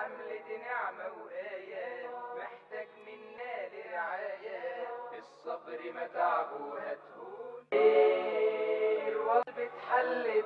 حملة نعمة وآيات محتاج منا لرعاية الصبر ما تعبه هتهون الوظيفة اتحلت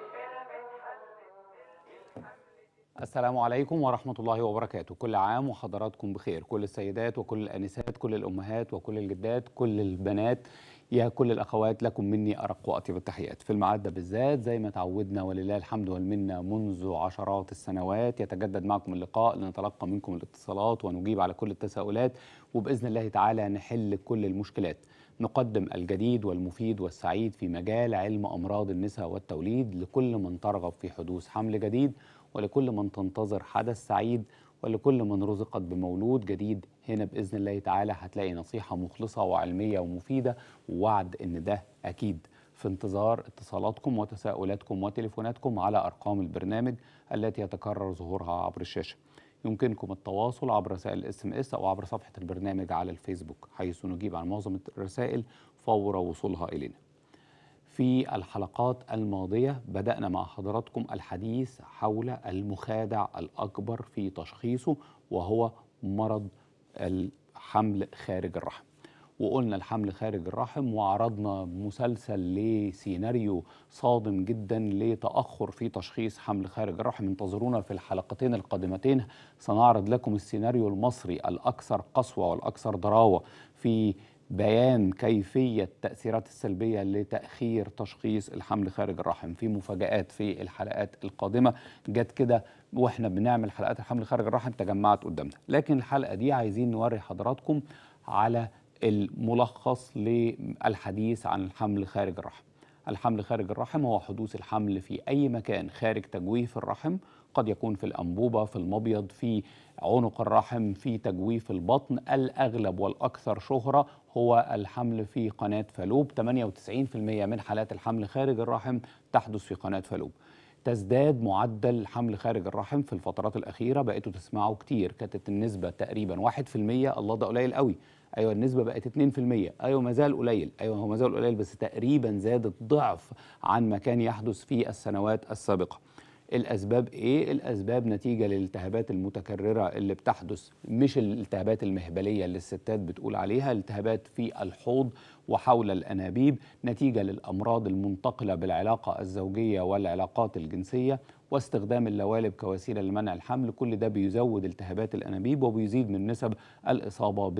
السلام عليكم ورحمة الله وبركاته كل عام وحضراتكم بخير كل السيدات وكل الأنسات كل الأمهات وكل الجدات كل البنات يا كل الأخوات لكم مني أرق وأطيب التحيات في المعدة بالذات زي ما تعودنا ولله الحمد والمنة منذ عشرات السنوات يتجدد معكم اللقاء لنتلقى منكم الاتصالات ونجيب على كل التساؤلات وبإذن الله تعالى نحل كل المشكلات نقدم الجديد والمفيد والسعيد في مجال علم أمراض النساء والتوليد لكل من ترغب في حدوث حمل جديد ولكل من تنتظر حدث سعيد ولكل من رزقت بمولود جديد هنا بإذن الله تعالى هتلاقي نصيحة مخلصة وعلمية ومفيدة ووعد إن ده أكيد في انتظار اتصالاتكم وتساؤلاتكم وتليفوناتكم على أرقام البرنامج التي يتكرر ظهورها عبر الشاشة يمكنكم التواصل عبر رسائل الاس ام اس او عبر صفحه البرنامج على الفيسبوك حيث نجيب عن معظم الرسائل فور وصولها الينا في الحلقات الماضية بدأنا مع حضراتكم الحديث حول المخادع الأكبر في تشخيصه وهو مرض الحمل خارج الرحم وقلنا الحمل خارج الرحم وعرضنا مسلسل لسيناريو صادم جدا لتأخر في تشخيص حمل خارج الرحم انتظرونا في الحلقتين القادمتين سنعرض لكم السيناريو المصري الأكثر قسوة والأكثر ضراوة في بيان كيفية التأثيرات السلبية لتأخير تشخيص الحمل خارج الرحم في مفاجآت في الحلقات القادمة جت كده وإحنا بنعمل حلقات الحمل خارج الرحم تجمعت قدامنا لكن الحلقة دي عايزين نوري حضراتكم على الملخص للحديث عن الحمل خارج الرحم الحمل خارج الرحم هو حدوث الحمل في أي مكان خارج تجويف الرحم قد يكون في الأنبوبة في المبيض في عنق الرحم في تجويف البطن الأغلب والأكثر شهرة هو الحمل في قناة فالوب 98% من حالات الحمل خارج الرحم تحدث في قناة فالوب تزداد معدل حمل خارج الرحم في الفترات الأخيرة بقيتوا تسمعوا كتير كانت النسبة تقريبا 1% الله ده قليل قوي ايوه النسبه بقت 2% ايوه ما زال قليل ايوه هو ما زال قليل بس تقريبا زادت ضعف عن ما كان يحدث في السنوات السابقه الأسباب إيه؟ الأسباب نتيجة للالتهابات المتكررة اللي بتحدث مش الالتهابات المهبلية اللي الستات بتقول عليها التهابات في الحوض وحول الأنابيب نتيجة للأمراض المنتقلة بالعلاقة الزوجية والعلاقات الجنسية واستخدام اللوالب كوسيله لمنع الحمل كل ده بيزود التهابات الانابيب وبيزيد من نسب الاصابه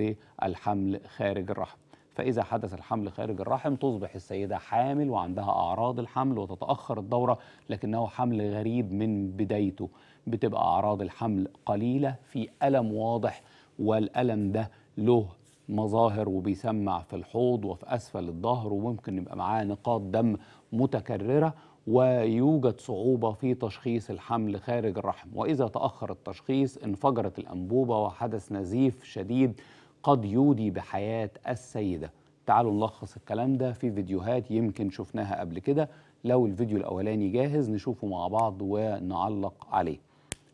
بالحمل خارج الرحم فإذا حدث الحمل خارج الرحم تصبح السيدة حامل وعندها أعراض الحمل وتتأخر الدورة لكنه حمل غريب من بدايته بتبقى أعراض الحمل قليلة في ألم واضح والألم ده له مظاهر وبيسمع في الحوض وفي أسفل الظهر وممكن يبقى معاه نقاط دم متكررة ويوجد صعوبة في تشخيص الحمل خارج الرحم وإذا تأخر التشخيص انفجرت الأنبوبة وحدث نزيف شديد قد يودي بحياة السيدة تعالوا نلخص الكلام ده في فيديوهات يمكن شفناها قبل كده لو الفيديو الأولاني جاهز نشوفه مع بعض ونعلق عليه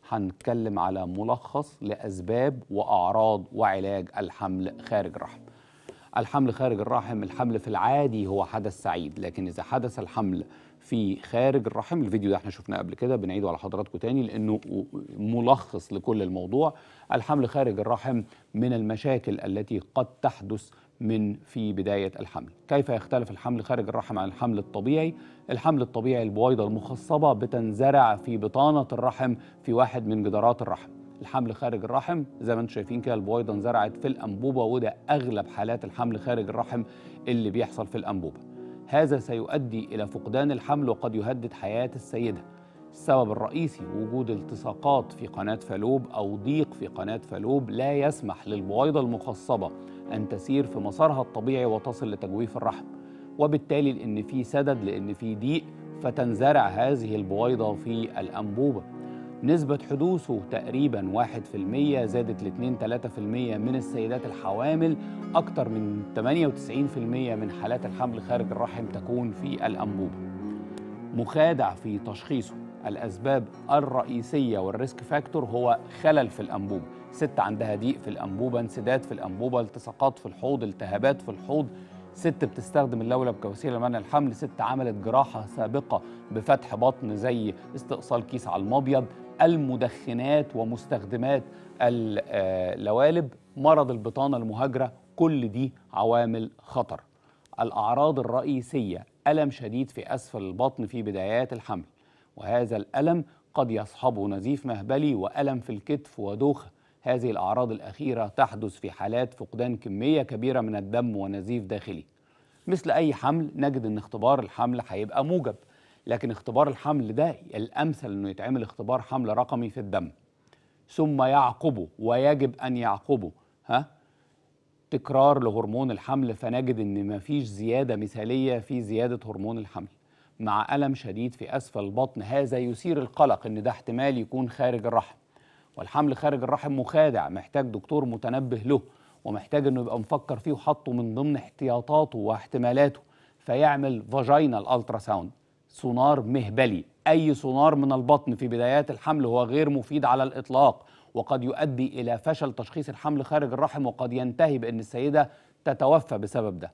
هنتكلم على ملخص لأسباب وأعراض وعلاج الحمل خارج الرحم الحمل خارج الرحم الحمل في العادي هو حدث سعيد لكن إذا حدث الحمل في خارج الرحم الفيديو ده احنا شفناه قبل كده بنعيده على حضراتكم تاني لانه ملخص لكل الموضوع الحمل خارج الرحم من المشاكل التي قد تحدث من في بداية الحمل كيف يختلف الحمل خارج الرحم عن الحمل الطبيعي؟ الحمل الطبيعي البويضة المخصبة بتنزرع في بطانة الرحم في واحد من جدارات الرحم الحمل خارج الرحم زي ما انتم شايفين كده البويضة انزرعت في الأنبوبة وده أغلب حالات الحمل خارج الرحم اللي بيحصل في الأنبوبة هذا سيؤدي إلى فقدان الحمل وقد يهدد حياة السيدة السبب الرئيسي وجود التصاقات في قناة فالوب أو ضيق في قناة فالوب لا يسمح للبويضة المخصبة أن تسير في مسارها الطبيعي وتصل لتجويف الرحم وبالتالي لأن في سدد لأن في ضيق فتنزرع هذه البويضة في الأنبوبة نسبة حدوثه تقريبا 1% زادت ل 2-3% من السيدات الحوامل أكثر من 98% من حالات الحمل خارج الرحم تكون في الأنبوبة مخادع في تشخيصه الأسباب الرئيسية والريسك فاكتور هو خلل في الأنبوبة ست عندها ضيق في الأنبوبة انسداد في الأنبوبة التصاقات في الحوض التهابات في الحوض ست بتستخدم اللولب كوسيله لمنع الحمل ست عملت جراحه سابقه بفتح بطن زي استئصال كيس على المبيض المدخنات ومستخدمات آه، اللوالب مرض البطانة المهاجرة كل دي عوامل خطر الأعراض الرئيسية ألم شديد في أسفل البطن في بدايات الحمل وهذا الألم قد يصحبه نزيف مهبلي وألم في الكتف ودوخة هذه الأعراض الأخيرة تحدث في حالات فقدان كمية كبيرة من الدم ونزيف داخلي مثل أي حمل نجد أن اختبار الحمل هيبقى موجب لكن اختبار الحمل ده الامثل انه يتعمل اختبار حمل رقمي في الدم ثم يعقبه ويجب ان يعقبه ها تكرار لهرمون الحمل فنجد ان مفيش زياده مثاليه في زياده هرمون الحمل مع الم شديد في اسفل البطن هذا يثير القلق ان ده احتمال يكون خارج الرحم والحمل خارج الرحم مخادع محتاج دكتور متنبه له ومحتاج انه يبقى مفكر فيه وحاطه من ضمن احتياطاته واحتمالاته فيعمل فاجينال التراساوند ساوند سونار مهبلي أي سونار من البطن في بدايات الحمل هو غير مفيد على الإطلاق وقد يؤدي إلى فشل تشخيص الحمل خارج الرحم وقد ينتهي بأن السيدة تتوفى بسبب ده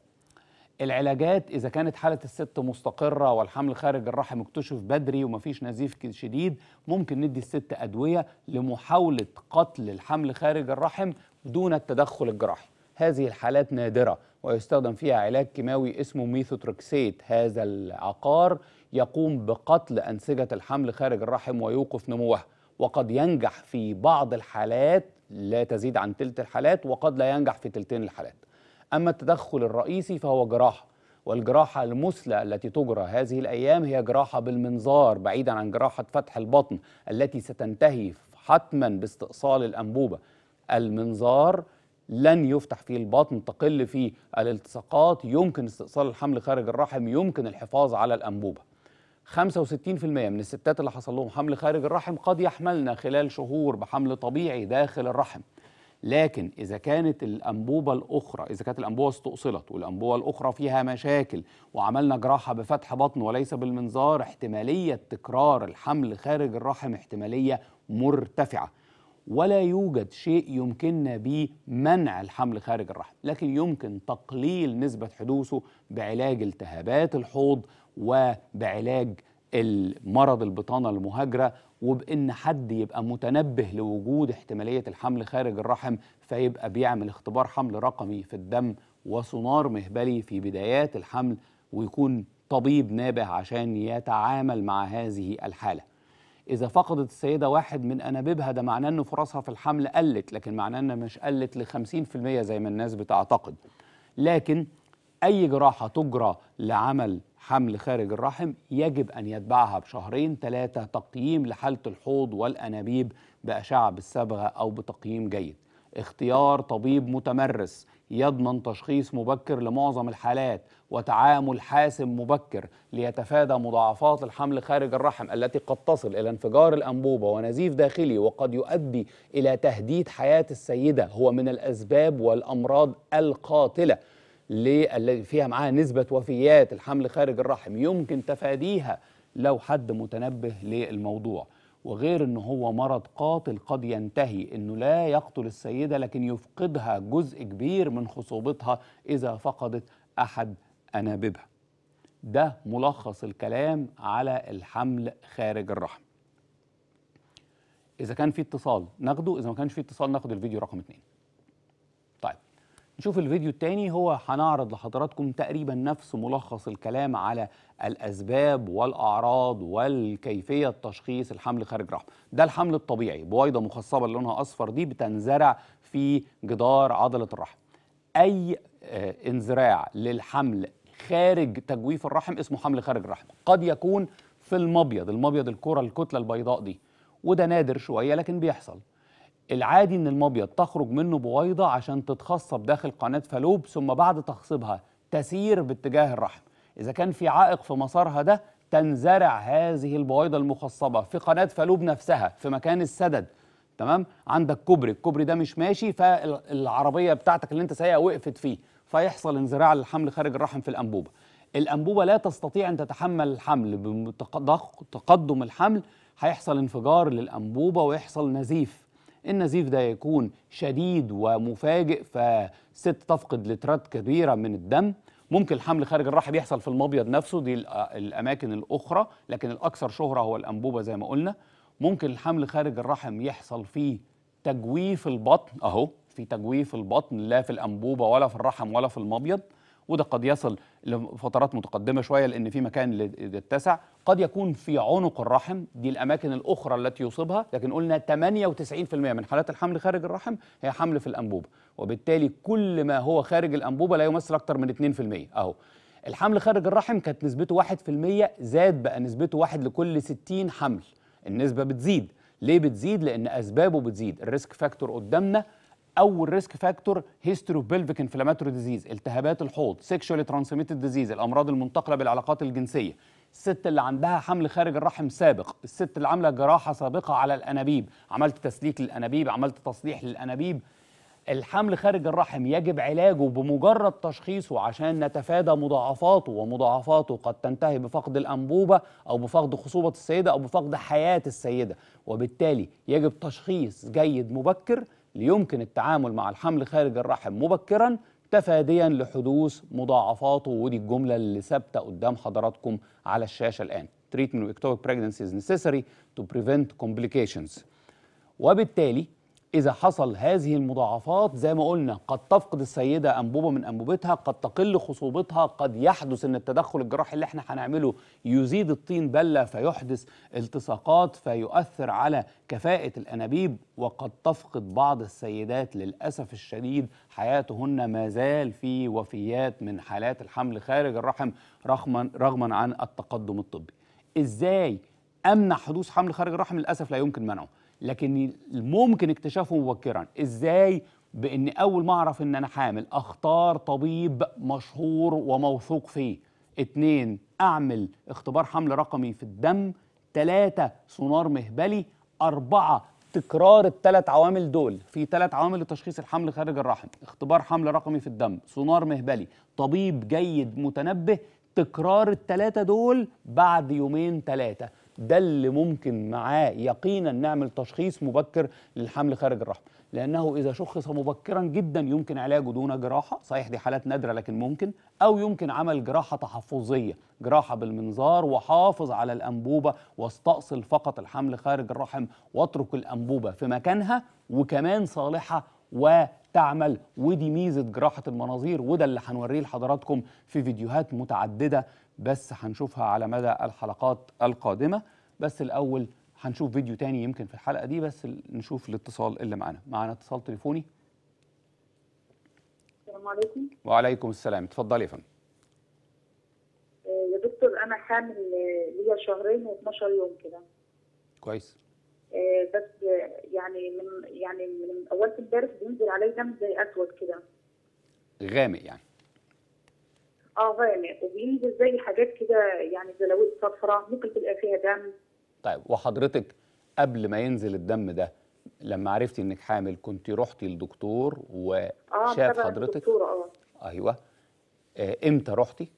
العلاجات إذا كانت حالة الست مستقرة والحمل خارج الرحم اكتشف بدري ومفيش نزيف شديد ممكن ندي الست أدوية لمحاولة قتل الحمل خارج الرحم دون التدخل الجراحي هذه الحالات نادرة ويستخدم فيها علاج كيماوي اسمه ميثوتركسيت هذا العقار يقوم بقتل أنسجة الحمل خارج الرحم ويوقف نموها وقد ينجح في بعض الحالات لا تزيد عن تلت الحالات وقد لا ينجح في تلتين الحالات أما التدخل الرئيسي فهو جراحة والجراحة المثلى التي تجرى هذه الأيام هي جراحة بالمنظار بعيدا عن جراحة فتح البطن التي ستنتهي حتما باستئصال الأنبوبة المنظار لن يفتح فيه البطن تقل فيه الالتصاقات يمكن استئصال الحمل خارج الرحم يمكن الحفاظ على الأنبوبة 65% من الستات اللي حصل لهم حمل خارج الرحم قد يحملن خلال شهور بحمل طبيعي داخل الرحم لكن إذا كانت الأنبوبة الأخرى إذا كانت الأنبوبة استؤصلت والأنبوبة الأخرى فيها مشاكل وعملنا جراحة بفتح بطن وليس بالمنظار احتمالية تكرار الحمل خارج الرحم احتمالية مرتفعة ولا يوجد شيء يمكننا به منع الحمل خارج الرحم لكن يمكن تقليل نسبة حدوثه بعلاج التهابات الحوض وبعلاج المرض البطانه المهاجره وبان حد يبقى متنبه لوجود احتماليه الحمل خارج الرحم فيبقى بيعمل اختبار حمل رقمي في الدم وسونار مهبلي في بدايات الحمل ويكون طبيب نابه عشان يتعامل مع هذه الحاله. إذا فقدت السيدة واحد من أنابيبها ده معناه إن فرصها في الحمل قلت لكن معناه أنها مش قلت ل 50% زي ما الناس بتعتقد. لكن أي جراحة تجرى لعمل حمل خارج الرحم يجب أن يتبعها بشهرين ثلاثة تقييم لحالة الحوض والأنابيب بأشعة بالصبغة أو بتقييم جيد اختيار طبيب متمرس يضمن تشخيص مبكر لمعظم الحالات وتعامل حاسم مبكر ليتفادى مضاعفات الحمل خارج الرحم التي قد تصل إلى انفجار الأنبوبة ونزيف داخلي وقد يؤدي إلى تهديد حياة السيدة هو من الأسباب والأمراض القاتلة للي فيها معاها نسبة وفيات الحمل خارج الرحم يمكن تفاديها لو حد متنبه للموضوع وغير ان هو مرض قاتل قد ينتهي انه لا يقتل السيدة لكن يفقدها جزء كبير من خصوبتها اذا فقدت احد انابيبها ده ملخص الكلام على الحمل خارج الرحم اذا كان في اتصال ناخده اذا ما كانش في اتصال ناخد الفيديو رقم 2 نشوف الفيديو الثاني هو هنعرض لحضراتكم تقريبا نفس ملخص الكلام على الأسباب والأعراض والكيفية تشخيص الحمل خارج رحم ده الحمل الطبيعي بويضة مخصبة لونها أصفر دي بتنزرع في جدار عضلة الرحم أي آه، انزراع للحمل خارج تجويف الرحم اسمه حمل خارج الرحم قد يكون في المبيض المبيض الكرة الكتلة البيضاء دي وده نادر شوية لكن بيحصل العادي ان المبيض تخرج منه بويضه عشان تتخصب داخل قناه فالوب ثم بعد تخصيبها تسير باتجاه الرحم اذا كان في عائق في مسارها ده تنزرع هذه البويضه المخصبه في قناه فالوب نفسها في مكان السدد تمام عندك كوبري الكوبري ده مش ماشي فالعربيه بتاعتك اللي انت سايقها وقفت فيه فيحصل انزراع للحمل خارج الرحم في الانبوبه الانبوبه لا تستطيع ان تتحمل الحمل بتقدم الحمل هيحصل انفجار للانبوبه ويحصل نزيف النزيف ده يكون شديد ومفاجئ فالست تفقد لترات كبيرة من الدم ممكن الحمل خارج الرحم يحصل في المبيض نفسه دي الأماكن الأخرى لكن الأكثر شهرة هو الأنبوبة زي ما قلنا ممكن الحمل خارج الرحم يحصل فيه تجويف البطن أهو في تجويف البطن لا في الأنبوبة ولا في الرحم ولا في المبيض وده قد يصل لفترات متقدمه شويه لان في مكان يتسع قد يكون في عنق الرحم دي الاماكن الاخرى التي يصيبها لكن قلنا 98% من حالات الحمل خارج الرحم هي حمل في الانبوبه وبالتالي كل ما هو خارج الانبوبه لا يمثل اكثر من 2% اهو الحمل خارج الرحم كانت نسبته 1% زاد بقى نسبته 1 لكل 60 حمل النسبه بتزيد ليه بتزيد لان اسبابه بتزيد الريسك فاكتور قدامنا اول ريسك فاكتور هيستوري بيلفيك انفلاماتوري ديزيز التهابات الحوض سيكشوالي ترانسميتد ديزيز الامراض المنتقله بالعلاقات الجنسيه الست اللي عندها حمل خارج الرحم سابق الست اللي عامله جراحه سابقه على الانابيب عملت تسليك للانابيب عملت تصليح للانابيب الحمل خارج الرحم يجب علاجه بمجرد تشخيصه عشان نتفادى مضاعفاته ومضاعفاته قد تنتهي بفقد الأنبوبة أو بفقد خصوبة السيدة أو بفقد حياة السيدة وبالتالي يجب تشخيص جيد مبكر ليمكن التعامل مع الحمل خارج الرحم مبكرا تفاديا لحدوث مضاعفاته ودي الجملة اللي ثابتة قدام حضراتكم على الشاشة الآن treatment of ectopic pregnancy is necessary to prevent complications وبالتالي إذا حصل هذه المضاعفات زي ما قلنا قد تفقد السيدة أنبوبة من أنبوبتها قد تقل خصوبتها قد يحدث أن التدخل الجراحي اللي احنا هنعمله يزيد الطين بلة فيحدث التصاقات فيؤثر على كفاءة الأنابيب وقد تفقد بعض السيدات للأسف الشديد حياتهن ما زال في وفيات من حالات الحمل خارج الرحم رغما, رغما عن التقدم الطبي إزاي أمنع حدوث حمل خارج الرحم للأسف لا يمكن منعه لكن ممكن اكتشافه مبكرا ازاي بان اول ما اعرف ان انا حامل اختار طبيب مشهور وموثوق فيه اتنين اعمل اختبار حمل رقمي في الدم تلاتة سونار مهبلي أربعة تكرار الثلاث عوامل دول في ثلاث عوامل لتشخيص الحمل خارج الرحم اختبار حمل رقمي في الدم سونار مهبلي طبيب جيد متنبه تكرار الثلاثه دول بعد يومين ثلاثه ده اللي ممكن معاه يقينا نعمل تشخيص مبكر للحمل خارج الرحم لانه اذا شخص مبكرا جدا يمكن علاجه دون جراحه صحيح دي حالات نادره لكن ممكن او يمكن عمل جراحه تحفظيه جراحه بالمنظار وحافظ على الانبوبه واستأصل فقط الحمل خارج الرحم واترك الانبوبه في مكانها وكمان صالحه وتعمل ودي ميزه جراحه المناظير وده اللي هنوريه لحضراتكم في فيديوهات متعدده بس هنشوفها على مدى الحلقات القادمة بس الأول هنشوف فيديو تاني يمكن في الحلقة دي بس نشوف الاتصال اللي معانا معانا اتصال تليفوني السلام عليكم وعليكم السلام اتفضلي يا فندم آه، يا دكتور انا حامل آه، ليا شهرين و12 يوم كده كويس آه، بس يعني من يعني من اول امبارح بينزل علي دم زي اسود كده غامق يعني اه غامق وبينزل زي حاجات كده يعني زلاويق صفراء ممكن تبقى فيها دم طيب وحضرتك قبل ما ينزل الدم ده لما عرفتي انك حامل كنت رحتي للدكتور آه، وشاف آه حضرتك اه اه ايوه آه امتى رحتي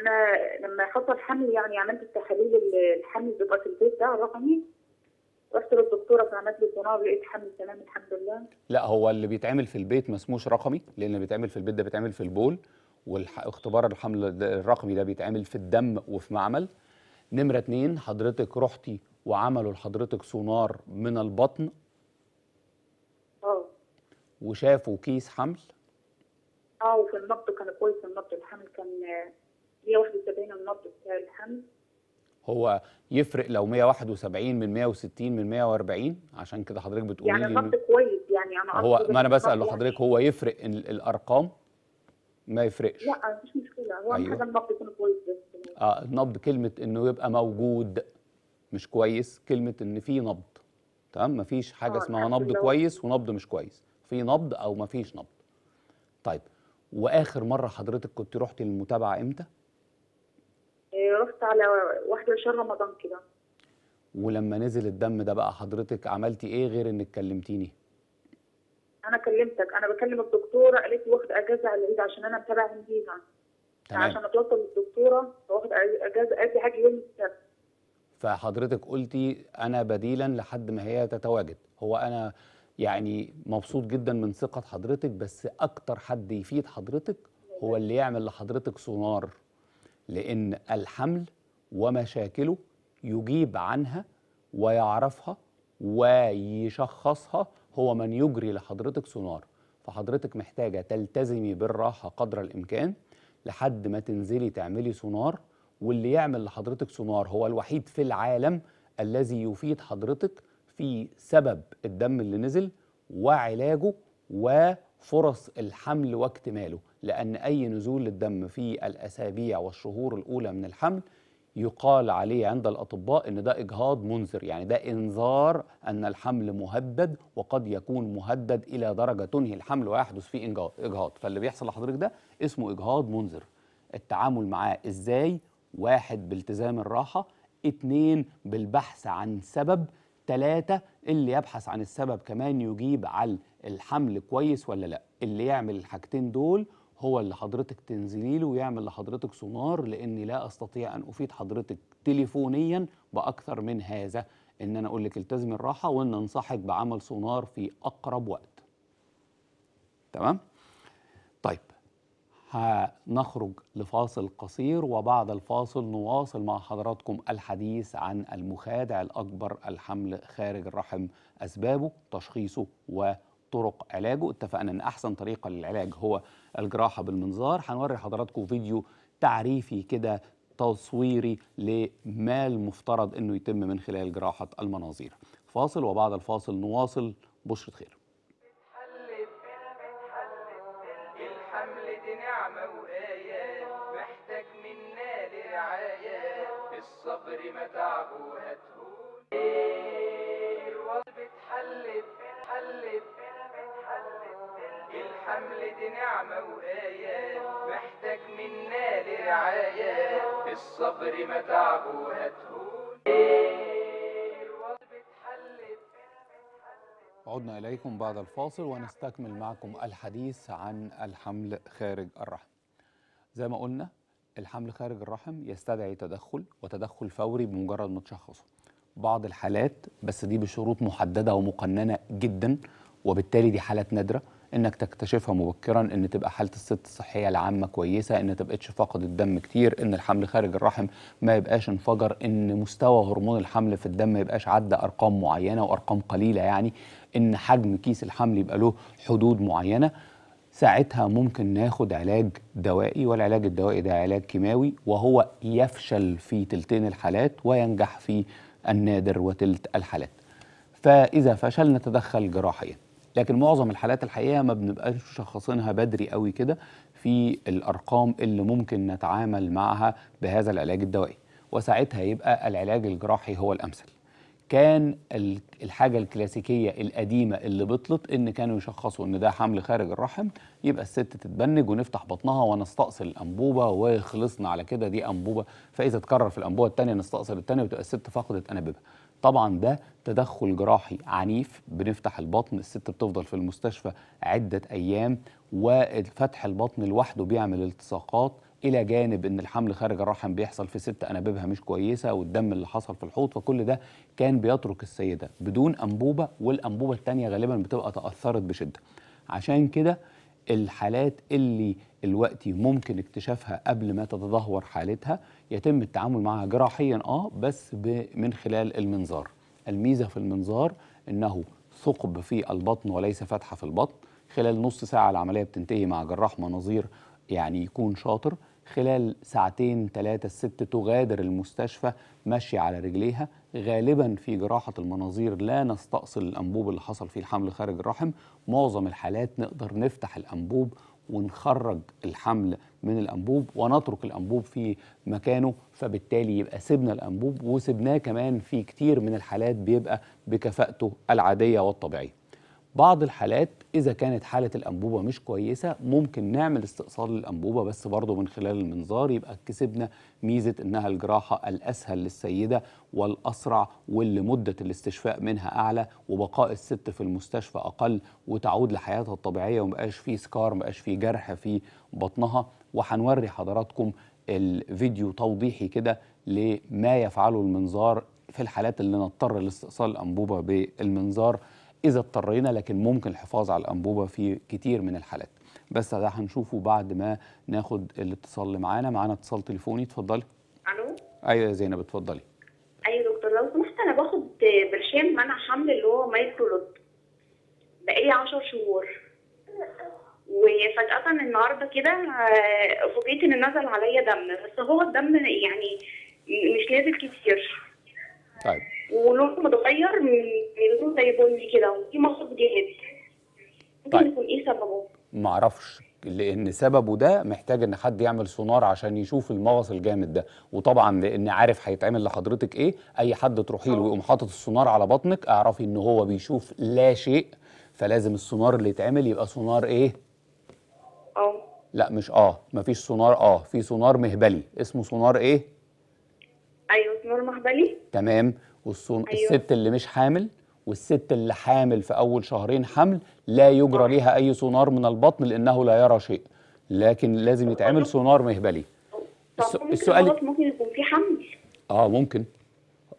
انا لما حصل حمل يعني عملت التحاليل الحمل بتاعه البيت ده رقمي رحت للدكتوره فعملت لي صناعه لقيت حمل تمام الحمد لله لا هو اللي بيتعمل في البيت ما اسموش رقمي لان اللي بيتعمل في البيت ده بيتعمل في البول واختبار الحمل الرقمي ده بيتعمل في الدم وفي معمل نمرة اتنين حضرتك رحتي وعملوا لحضرتك سونار من البطن اه وشافوا كيس حمل اه وفي النبض كان كويس النبض الحمل كان 171 النبض بتاع الحمل هو يفرق لو 171 من 160 من 140 عشان كده حضرتك بتقولي يعني النبض كويس يعني انا هو ما انا بسال يعني لحضرتك هو يفرق الارقام ما يفرقش لا مفيش مشكله هو أيوة. حاجه النبض يكون كويس بس يعني. اه النبض كلمه انه يبقى موجود مش كويس كلمه ان في نبض تمام مفيش حاجه آه اسمها نبض لو... كويس ونبض مش كويس في نبض او مفيش نبض طيب واخر مره حضرتك كنت رحتي للمتابعه امتى آه، رحت على 21 رمضان كده ولما نزل الدم ده بقى حضرتك عملتي ايه غير انك كلمتيني انا كلمتك انا بكلم الدكتوره قالت لي واخد اجازه على العيد عشان انا متابعه هنديها تمام. عشان اتوصل للدكتوره واخد اجازه اجي حاجه يوم السبت فحضرتك قلتي انا بديلا لحد ما هي تتواجد هو انا يعني مبسوط جدا من ثقه حضرتك بس اكتر حد يفيد حضرتك هو اللي يعمل لحضرتك سونار لان الحمل ومشاكله يجيب عنها ويعرفها ويشخصها هو من يجري لحضرتك سونار فحضرتك محتاجه تلتزمي بالراحه قدر الامكان لحد ما تنزلي تعملي سونار واللي يعمل لحضرتك سونار هو الوحيد في العالم الذي يفيد حضرتك في سبب الدم اللي نزل وعلاجه وفرص الحمل واكتماله لأن أي نزول للدم في الأسابيع والشهور الأولى من الحمل يقال عليه عند الأطباء أن ده إجهاض منذر يعني ده إنذار أن الحمل مهدد وقد يكون مهدد إلى درجة تنهي الحمل ويحدث فيه إجهاض فاللي بيحصل لحضرتك ده اسمه إجهاض منذر التعامل معاه إزاي واحد بالتزام الراحة اتنين بالبحث عن سبب تلاتة اللي يبحث عن السبب كمان يجيب على الحمل كويس ولا لا اللي يعمل الحاجتين دول هو اللي حضرتك تنزلي له ويعمل لحضرتك سونار لاني لا استطيع ان افيد حضرتك تليفونيا باكثر من هذا ان انا اقول لك التزمي الراحه وان انصحك بعمل سونار في اقرب وقت تمام طيب هنخرج لفاصل قصير وبعد الفاصل نواصل مع حضراتكم الحديث عن المخادع الاكبر الحمل خارج الرحم اسبابه تشخيصه و طرق علاجه اتفقنا ان احسن طريقه للعلاج هو الجراحه بالمنظار هنوري حضراتكم فيديو تعريفي كده تصويري لما المفترض انه يتم من خلال جراحه المناظير فاصل وبعد الفاصل نواصل بشرة خير الصبر متعب وهتعب نعمة وآيات محتاج منا لرعاية الصبر ما تعبه هتهون عدنا إليكم بعد الفاصل ونستكمل معكم الحديث عن الحمل خارج الرحم زي ما قلنا الحمل خارج الرحم يستدعي تدخل وتدخل فوري بمجرد ما تشخصه بعض الحالات بس دي بشروط محددة ومقننة جدا وبالتالي دي حالات نادرة انك تكتشفها مبكرا ان تبقى حاله الست الصحيه العامه كويسه ان تبقتش فاقد الدم كتير ان الحمل خارج الرحم ما يبقاش انفجر ان مستوى هرمون الحمل في الدم ما يبقاش عدى ارقام معينه وارقام قليله يعني ان حجم كيس الحمل يبقى له حدود معينه ساعتها ممكن ناخد علاج دوائي والعلاج الدوائي ده علاج كيماوي وهو يفشل في تلتين الحالات وينجح في النادر وتلت الحالات فإذا فشل نتدخل جراحيا لكن معظم الحالات الحقيقه ما بنبقاش مشخصينها بدري قوي كده في الارقام اللي ممكن نتعامل معها بهذا العلاج الدوائي وساعتها يبقى العلاج الجراحي هو الامثل كان الحاجة الكلاسيكية القديمة اللي بطلت إن كانوا يشخصوا إن ده حمل خارج الرحم يبقى الست تتبنج ونفتح بطنها ونستأصل الأنبوبة وخلصنا على كده دي أنبوبة فإذا تكرر في الأنبوبة الثانيه نستأصل الثانيه وتبقى الست فقدت أنابيبها طبعا ده تدخل جراحي عنيف بنفتح البطن الست بتفضل في المستشفى عدة أيام وفتح البطن لوحده بيعمل التصاقات الى جانب ان الحمل خارج الرحم بيحصل في ست انابيبها مش كويسه والدم اللي حصل في الحوض فكل ده كان بيترك السيده بدون انبوبه والانبوبه الثانيه غالبا بتبقى تاثرت بشده عشان كده الحالات اللي الوقت ممكن اكتشافها قبل ما تتدهور حالتها يتم التعامل معها جراحيا اه بس من خلال المنظار الميزه في المنظار انه ثقب في البطن وليس فتحه في البطن خلال نص ساعه العمليه بتنتهي مع جراح مناظير يعني يكون شاطر خلال ساعتين ثلاثة الست تغادر المستشفى ماشية على رجليها غالبا في جراحة المناظير لا نستأصل الأنبوب اللي حصل فيه الحمل خارج الرحم معظم الحالات نقدر نفتح الأنبوب ونخرج الحمل من الأنبوب ونترك الأنبوب في مكانه فبالتالي يبقى سيبنا الأنبوب وسيبناه كمان في كتير من الحالات بيبقى بكفاءته العادية والطبيعية بعض الحالات إذا كانت حالة الأنبوبة مش كويسة ممكن نعمل استئصال للأنبوبة بس برضه من خلال المنظار يبقى كسبنا ميزة إنها الجراحة الأسهل للسيدة والأسرع واللي مدة الاستشفاء منها أعلى وبقاء الست في المستشفى أقل وتعود لحياتها الطبيعية ومبقاش فيه سكار مبقاش فيه جرح في بطنها وهنوري حضراتكم الفيديو توضيحي كده لما يفعله المنظار في الحالات اللي نضطر لاستئصال الأنبوبة بالمنظار اذا اضطرينا لكن ممكن الحفاظ على الانبوبه في كتير من الحالات بس ده هنشوفه بعد ما ناخد الاتصال اللي معانا معانا اتصال تليفوني اتفضلي الو ايوه يا زينب اتفضلي ايوه دكتور لو سمحت انا باخد برشام منع حمل اللي هو مايكرولوت بقالي 10 شهور وفجأة النهاردة كده آه، فوجئت إن نزل عليا دم بس هو الدم يعني مش نازل كتير. طيب ولونه متغير من لون زي بني كده وفي مخط جامد ممكن طيب. يكون ايه سببه؟ معرفش لان سببه ده محتاج ان حد يعمل سونار عشان يشوف المغص الجامد ده وطبعا لان عارف هيتعمل لحضرتك ايه اي حد تروحي له ويقوم آه. حاطط السونار على بطنك اعرفي ان هو بيشوف لا شيء فلازم السونار اللي يتعمل يبقى سونار ايه اه لا مش اه مفيش سونار اه في سونار مهبلي اسمه سونار ايه ايوه سونار مهبلي تمام والصوم أيوة. الست اللي مش حامل والست اللي حامل في أول شهرين حمل لا يجرى ليها أي سونار من البطن لأنه لا يرى شيء لكن لازم يتعمل سونار مهبلي طب السؤال ممكن, ممكن يكون في حمل اه ممكن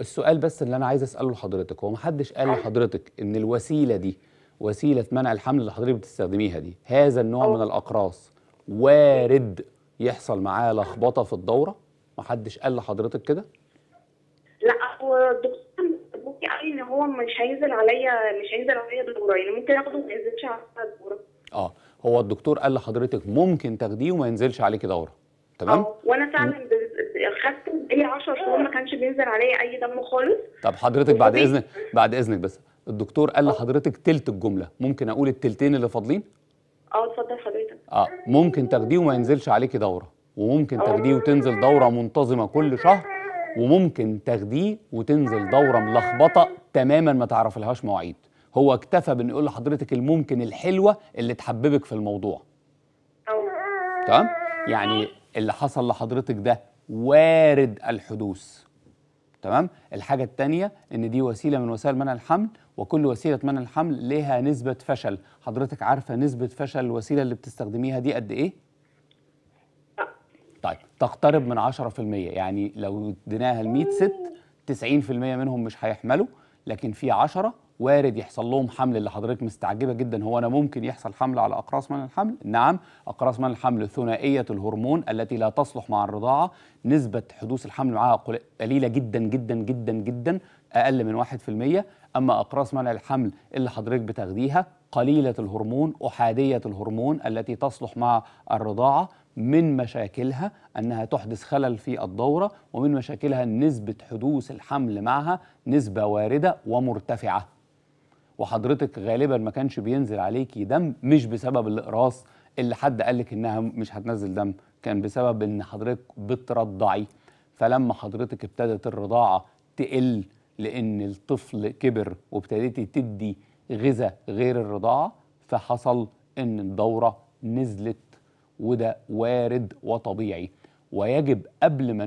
السؤال بس اللي انا عايز اساله لحضرتك هو محدش قال أيوه. لحضرتك ان الوسيله دي وسيله منع الحمل اللي حضرتك بتستخدميها دي هذا النوع أوه. من الاقراص وارد يحصل معاه لخبطه في الدوره محدش قال لحضرتك كده والدكتور ممكن قال لي ان هو مش هينزل عليا مش هينزل عليا دوره يعني ممكن اخده ما ينزلش عليا دوره اه هو الدكتور قال لحضرتك ممكن تاخديه وما ينزلش عليكي دوره تمام اه وانا فعلا خدته بقالي 10 شهور ما كانش بينزل عليا اي دم خالص طب حضرتك بعد اذنك بعد اذنك بس الدكتور قال آه. لحضرتك تلت الجمله ممكن اقول التلتين اللي فاضلين اه اتفضل حضرتك اه ممكن تاخديه وما ينزلش عليكي دوره وممكن آه. تاخديه وتنزل دوره منتظمه كل شهر وممكن تاخديه وتنزل دوره ملخبطه تماما ما تعرف لهاش مواعيد هو اكتفى بان يقول لحضرتك الممكن الحلوه اللي تحببك في الموضوع تمام يعني اللي حصل لحضرتك ده وارد الحدوث تمام الحاجه الثانيه ان دي وسيله من وسائل منع الحمل وكل وسيله منع الحمل لها نسبه فشل حضرتك عارفه نسبه فشل الوسيله اللي بتستخدميها دي قد ايه طيب تقترب من 10% يعني لو اديناها ل 100 ست 90% منهم مش هيحملوا لكن في 10 وارد يحصل لهم حمل اللي حضرتك مستعجبه جدا هو انا ممكن يحصل حمل على اقراص من الحمل؟ نعم اقراص من الحمل ثنائيه الهرمون التي لا تصلح مع الرضاعه نسبه حدوث الحمل معها قليله جدا جدا جدا جدا اقل من 1% اما اقراص منع الحمل اللي حضرتك بتاخديها قليله الهرمون احاديه الهرمون التي تصلح مع الرضاعه من مشاكلها أنها تحدث خلل في الدورة ومن مشاكلها نسبة حدوث الحمل معها نسبة واردة ومرتفعة وحضرتك غالبا ما كانش بينزل عليكي دم مش بسبب الإقراص اللي حد قالك إنها مش هتنزل دم كان بسبب إن حضرتك بترضعي فلما حضرتك ابتدت الرضاعة تقل لأن الطفل كبر وابتديتي تدي غذاء غير الرضاعة فحصل إن الدورة نزلت وده وارد وطبيعي ويجب قبل ما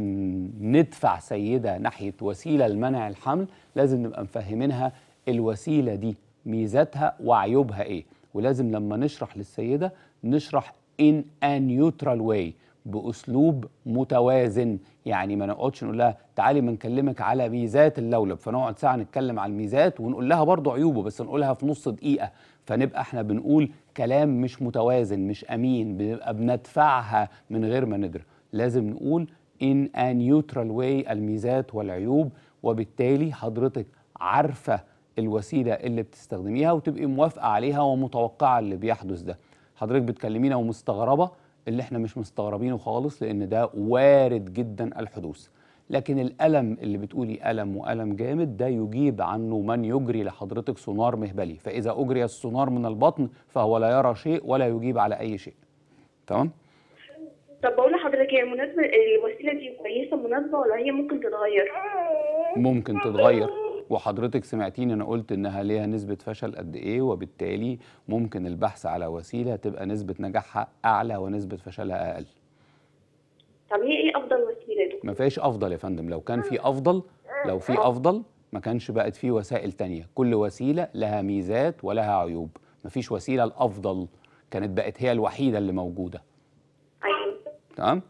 ندفع سيدة ناحية وسيلة لمنع الحمل لازم نبقى مفهمينها الوسيلة دي ميزاتها وعيوبها ايه ولازم لما نشرح للسيدة نشرح in a neutral way بأسلوب متوازن يعني ما نقعدش نقول لها تعالي ما نكلمك على ميزات اللولب فنقعد ساعة نتكلم على الميزات ونقول لها برضه عيوبه بس نقولها في نص دقيقة فنبقى احنا بنقول كلام مش متوازن مش امين بنبقى بندفعها من غير ما ندرى لازم نقول in a neutral way الميزات والعيوب وبالتالي حضرتك عارفه الوسيله اللي بتستخدميها وتبقي موافقه عليها ومتوقعه اللي بيحدث ده حضرتك بتكلمينا ومستغربه اللي احنا مش مستغربينه خالص لان ده وارد جدا الحدوث لكن الألم اللي بتقولي ألم وألم جامد ده يجيب عنه من يجري لحضرتك سونار مهبلي فإذا أجري السونار من البطن فهو لا يرى شيء ولا يجيب على أي شيء تمام؟ طب بقول لحضرتك هي المناسبة الوسيلة دي كويسة مناسبة ولا هي ممكن تتغير؟ ممكن تتغير وحضرتك سمعتيني انا قلت انها ليها نسبه فشل قد ايه وبالتالي ممكن البحث على وسيله تبقى نسبه نجاحها اعلى ونسبه فشلها اقل طب هي ايه افضل ما فيهاش افضل يا فندم لو كان في افضل لو في افضل ما كانش بقت في وسائل تانية كل وسيله لها ميزات ولها عيوب ما فيش وسيله الافضل كانت بقت هي الوحيده اللي موجوده تمام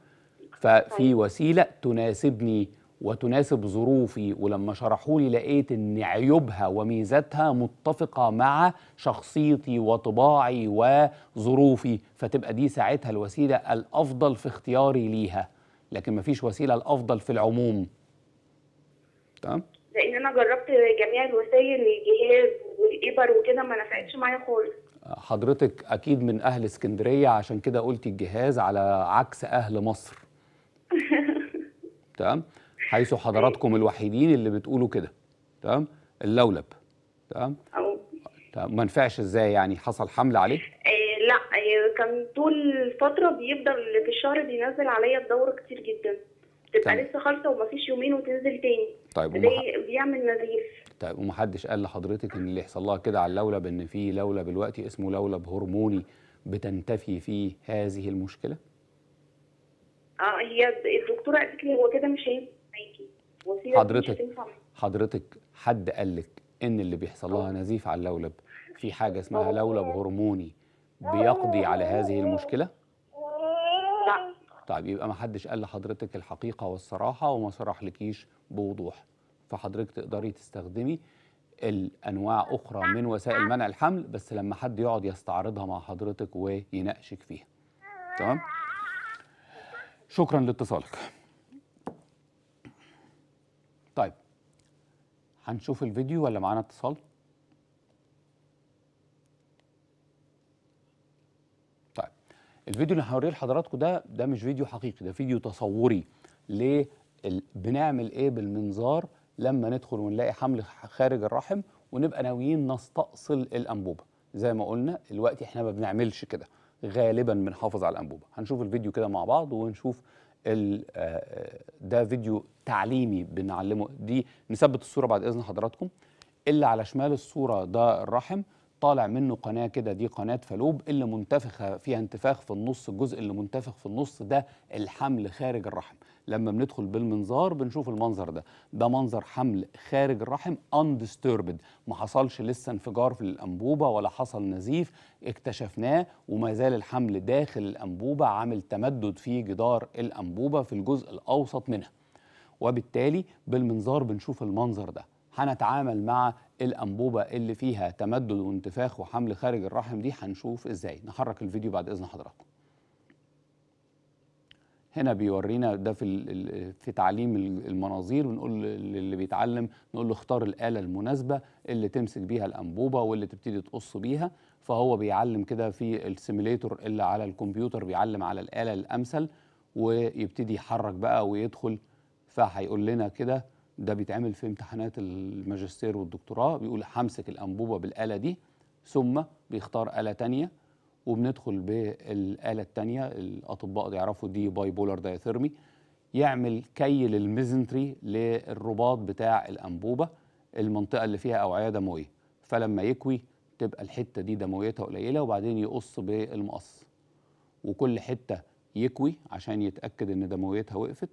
ففي وسيله تناسبني وتناسب ظروفي ولما شرحوا لي لقيت ان عيوبها وميزاتها متفقه مع شخصيتي وطباعي وظروفي فتبقى دي ساعتها الوسيله الافضل في اختياري ليها لكن ما فيش وسيله الافضل في العموم تمام لان انا جربت جميع الوسائل الجهاز والابر وكده ما نفعتش معايا خالص حضرتك اكيد من اهل اسكندريه عشان كده قلتي الجهاز على عكس اهل مصر تمام حيث حضراتكم الوحيدين اللي بتقولوا كده تمام اللولب تمام ما نفعش ازاي يعني حصل حمل عليه آه، كان طول فترة بيفضل في الشهر بينزل عليا الدورة كتير جدا تبقى طيب. لسه خالصه ومفيش يومين وتنزل تاني طيب ومح... بيعمل نزيف طيب ومحدش قال لحضرتك ان اللي يحصل لها كده على اللولب ان في لولب دلوقتي اسمه لولب هرموني بتنتفي فيه هذه المشكله؟ اه هي الدكتوره قالت لي هو كده مش هينفع حضرتك حضرتك حضرتك حد قال لك ان اللي بيحصل لها نزيف على اللولب في حاجه اسمها لولب هرموني بيقضي على هذه المشكلة؟ لا طيب يبقى ما حدش قال لحضرتك الحقيقة والصراحة وما صرحلكيش بوضوح فحضرتك تقدري تستخدمي الأنواع أخرى من وسائل منع الحمل بس لما حد يقعد يستعرضها مع حضرتك ويناقشك فيها تمام؟ شكرا لاتصالك طيب هنشوف الفيديو ولا معانا اتصال؟ الفيديو اللي هوريه لحضراتكم ده ده مش فيديو حقيقي ده فيديو تصوري ليه بنعمل ايه بالمنظار لما ندخل ونلاقي حمل خارج الرحم ونبقى ناويين نستأصل الأنبوبة زي ما قلنا الوقت احنا ما بنعملش كده غالبا بنحافظ على الأنبوبة هنشوف الفيديو كده مع بعض ونشوف آه، آه، ده فيديو تعليمي بنعلمه دي نثبت الصورة بعد إذن حضراتكم اللي على شمال الصورة ده الرحم طالع منه قناه كده دي قناه فالوب اللي منتفخه فيها انتفاخ في النص الجزء اللي منتفخ في النص ده الحمل خارج الرحم لما بندخل بالمنظار بنشوف المنظر ده ده منظر حمل خارج الرحم undisturbed ما حصلش لسه انفجار في الانبوبه ولا حصل نزيف اكتشفناه وما زال الحمل داخل الانبوبه عامل تمدد في جدار الانبوبه في الجزء الاوسط منها وبالتالي بالمنظار بنشوف المنظر ده هنتعامل مع الأنبوبة اللي فيها تمدد وانتفاخ وحمل خارج الرحم دي هنشوف إزاي نحرك الفيديو بعد إذن حضراتكم هنا بيورينا ده في في تعليم المناظير بنقول للي بيتعلم نقول له اختار الاله المناسبه اللي تمسك بيها الانبوبه واللي تبتدي تقص بيها فهو بيعلم كده في السيميليتور اللي على الكمبيوتر بيعلم على الاله الامثل ويبتدي يحرك بقى ويدخل فهيقول لنا كده ده بيتعمل في امتحانات الماجستير والدكتوراه بيقول همسك الأنبوبة بالآلة دي ثم بيختار آلة تانية وبندخل بالآلة التانية الأطباء يعرفوا دي باي بولر دايثيرمي يعمل كي للميزنتري للرباط بتاع الأنبوبة المنطقة اللي فيها أوعية دموية فلما يكوي تبقى الحتة دي دمويتها قليلة وبعدين يقص بالمقص وكل حتة يكوي عشان يتأكد إن دمويتها وقفت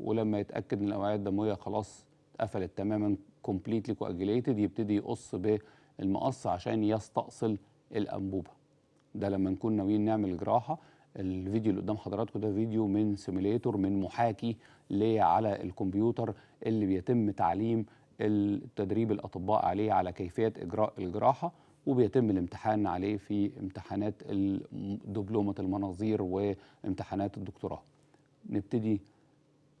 ولما يتاكد ان الاوعيه الدمويه خلاص اتقفلت تماما كومبليتلي كواجيليتد يبتدي يقص بالمقص عشان يستأصل الانبوبه ده لما نكون ناويين نعمل جراحه الفيديو اللي قدام حضراتكم ده فيديو من سيميليتور من محاكي ليه على الكمبيوتر اللي بيتم تعليم التدريب الاطباء عليه على كيفيه اجراء الجراحه وبيتم الامتحان عليه في امتحانات دبلومه المناظير وامتحانات الدكتوراه نبتدي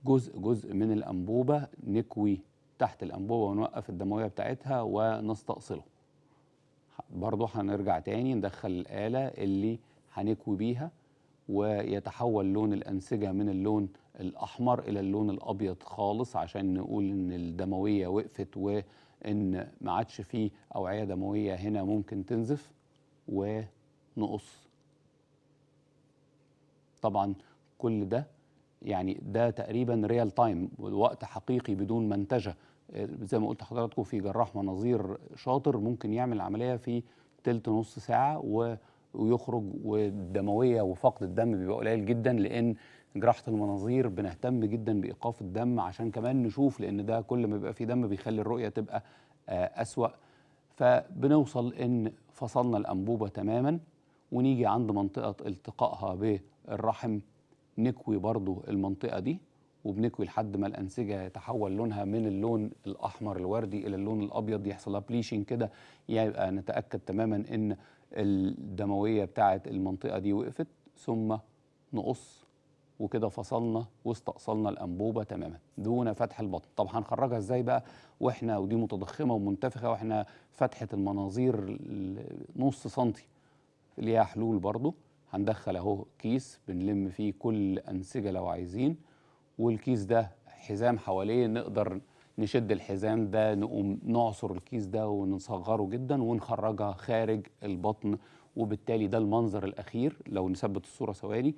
جزء جزء من الأنبوبة نكوي تحت الأنبوبة ونوقف الدموية بتاعتها ونستأصله برضه هنرجع تاني ندخل الآلة اللي هنكوي بيها ويتحول لون الأنسجة من اللون الأحمر إلى اللون الأبيض خالص عشان نقول إن الدموية وقفت وإن ما عادش فيه أوعية دموية هنا ممكن تنزف ونقص طبعا كل ده يعني ده تقريبا ريال تايم وقت حقيقي بدون منتجه زي ما قلت حضراتكم في جراح مناظير شاطر ممكن يعمل عمليه في تلت نص ساعه ويخرج والدمويه وفقد الدم بيبقى قليل جدا لان جراحه المناظير بنهتم جدا بايقاف الدم عشان كمان نشوف لان ده كل ما بيبقى في دم بيخلي الرؤيه تبقى آه، اسوا فبنوصل ان فصلنا الانبوبه تماما ونيجي عند منطقه التقائها بالرحم نكوي برضو المنطقة دي وبنكوي لحد ما الأنسجة يتحول لونها من اللون الأحمر الوردي إلى اللون الأبيض يحصل لها بليشنج كده يبقى نتأكد تماما إن الدموية بتاعة المنطقة دي وقفت ثم نقص وكده فصلنا واستأصلنا الأنبوبة تماما دون فتح البطن طب هنخرجها إزاي بقى وإحنا ودي متضخمة ومنتفخة وإحنا فتحة المناظير نص سنتي ليها حلول برضو هندخل اهو كيس بنلم فيه كل انسجه لو عايزين والكيس ده حزام حواليه نقدر نشد الحزام ده نقوم نعصر الكيس ده ونصغره جدا ونخرجها خارج البطن وبالتالي ده المنظر الاخير لو نثبت الصوره ثواني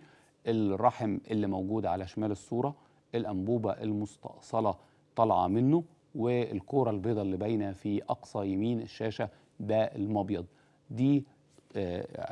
الرحم اللي موجود على شمال الصوره الانبوبه المستأصله طالعه منه والكوره البيضاء اللي باينه في اقصى يمين الشاشه ده المبيض دي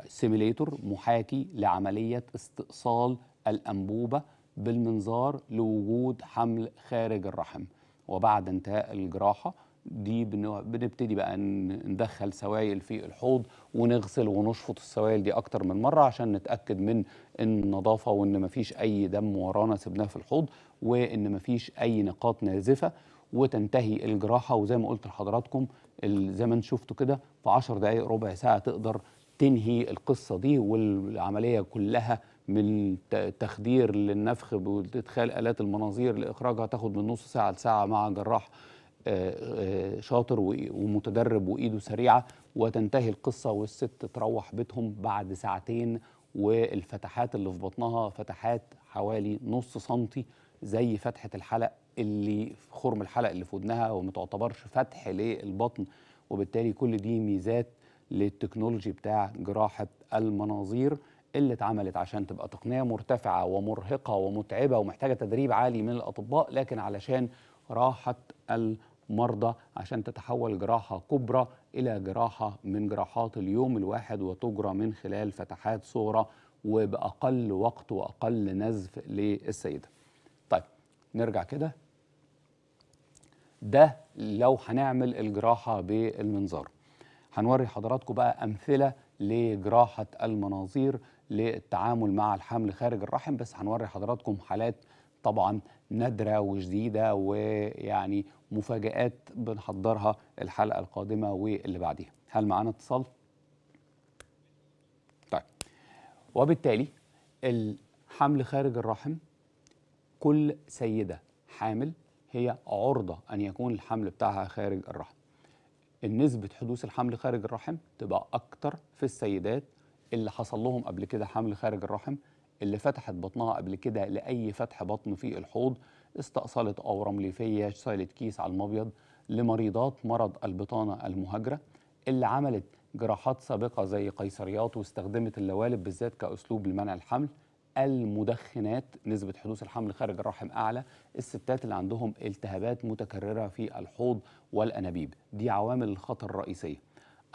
سيميليتور محاكي لعملية استئصال الأنبوبة بالمنظار لوجود حمل خارج الرحم وبعد انتهاء الجراحة دي بنبتدي بقى ندخل سوائل في الحوض ونغسل ونشفط السوائل دي اكتر من مره عشان نتاكد من النظافه وان مفيش اي دم ورانا سبناه في الحوض وان مفيش اي نقاط نازفه وتنتهي الجراحه وزي ما قلت لحضراتكم زي ما انتم شفتوا كده في 10 دقائق ربع ساعه تقدر تنهي القصه دي والعمليه كلها من تخدير للنفخ بادخال الات المناظير لاخراجها تاخد من نص ساعه لساعه مع جراح آه، آه، شاطر ومتدرب وايده سريعه وتنتهي القصه والست تروح بيتهم بعد ساعتين والفتحات اللي في بطنها فتحات حوالي نص سنتي زي فتحه الحلق اللي في خرم الحلق اللي في ودنها وما تعتبرش فتح للبطن وبالتالي كل دي ميزات للتكنولوجي بتاع جراحه المناظير اللي اتعملت عشان تبقى تقنيه مرتفعه ومرهقه ومتعبه ومحتاجه تدريب عالي من الاطباء لكن علشان راحه المرضى عشان تتحول جراحه كبرى الى جراحه من جراحات اليوم الواحد وتجرى من خلال فتحات صغرى وباقل وقت واقل نزف للسيده. طيب نرجع كده ده لو هنعمل الجراحه بالمنظار. هنوري حضراتكم بقى أمثلة لجراحة المناظير للتعامل مع الحمل خارج الرحم بس هنوري حضراتكم حالات طبعا نادرة وجديدة ويعني مفاجآت بنحضرها الحلقة القادمة واللي بعديها هل معانا اتصال؟ طيب وبالتالي الحمل خارج الرحم كل سيدة حامل هي عرضة أن يكون الحمل بتاعها خارج الرحم نسبة حدوث الحمل خارج الرحم تبقى أكتر في السيدات اللي حصل لهم قبل كده حمل خارج الرحم اللي فتحت بطنها قبل كده لأي فتح بطن في الحوض استأصلت أورام ليفية سايلت كيس على المبيض لمريضات مرض البطانة المهاجرة اللي عملت جراحات سابقة زي قيصريات واستخدمت اللوالب بالذات كأسلوب لمنع الحمل المدخنات نسبة حدوث الحمل خارج الرحم أعلى الستات اللي عندهم التهابات متكررة في الحوض والأنابيب دي عوامل الخطر الرئيسية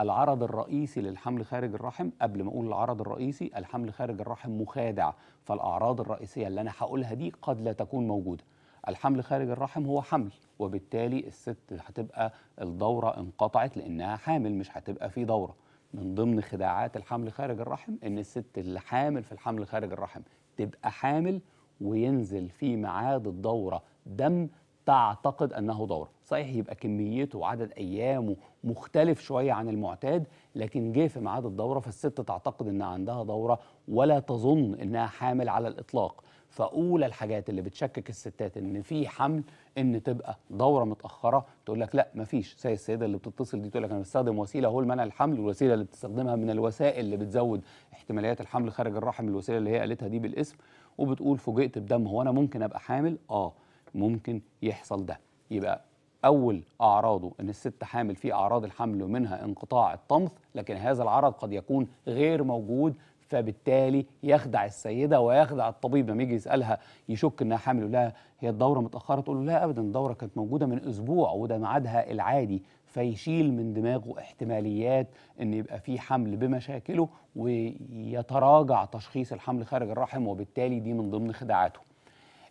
العرض الرئيسي للحمل خارج الرحم قبل ما اقول العرض الرئيسي الحمل خارج الرحم مخادع فالاعراض الرئيسيه اللي انا هقولها دي قد لا تكون موجوده الحمل خارج الرحم هو حمل وبالتالي الست هتبقى الدوره انقطعت لانها حامل مش هتبقى في دوره من ضمن خداعات الحمل خارج الرحم ان الست اللي حامل في الحمل خارج الرحم تبقى حامل وينزل في ميعاد الدوره دم تعتقد انه دوره صحيح يبقى كميته وعدد ايامه مختلف شويه عن المعتاد لكن جه في ميعاد الدوره فالست تعتقد ان عندها دوره ولا تظن انها حامل على الاطلاق فاولى الحاجات اللي بتشكك الستات ان في حمل ان تبقى دوره متاخره تقول لك لا مفيش زي السيده اللي بتتصل دي تقول لك انا بستخدم وسيله هو منع الحمل والوسيله اللي بتستخدمها من الوسائل اللي بتزود احتماليات الحمل خارج الرحم الوسيله اللي هي قالتها دي بالاسم وبتقول فوجئت بدم هو انا ممكن ابقى حامل اه ممكن يحصل ده يبقى أول أعراضه أن الست حامل في أعراض الحمل ومنها انقطاع الطمث لكن هذا العرض قد يكون غير موجود فبالتالي يخدع السيده ويخدع الطبيب لما يجي يسالها يشك انها حامل يقول لها هي الدوره متاخره تقول له لا ابدا الدوره كانت موجوده من اسبوع وده ميعادها العادي فيشيل من دماغه احتماليات ان يبقى في حمل بمشاكله ويتراجع تشخيص الحمل خارج الرحم وبالتالي دي من ضمن خداعاته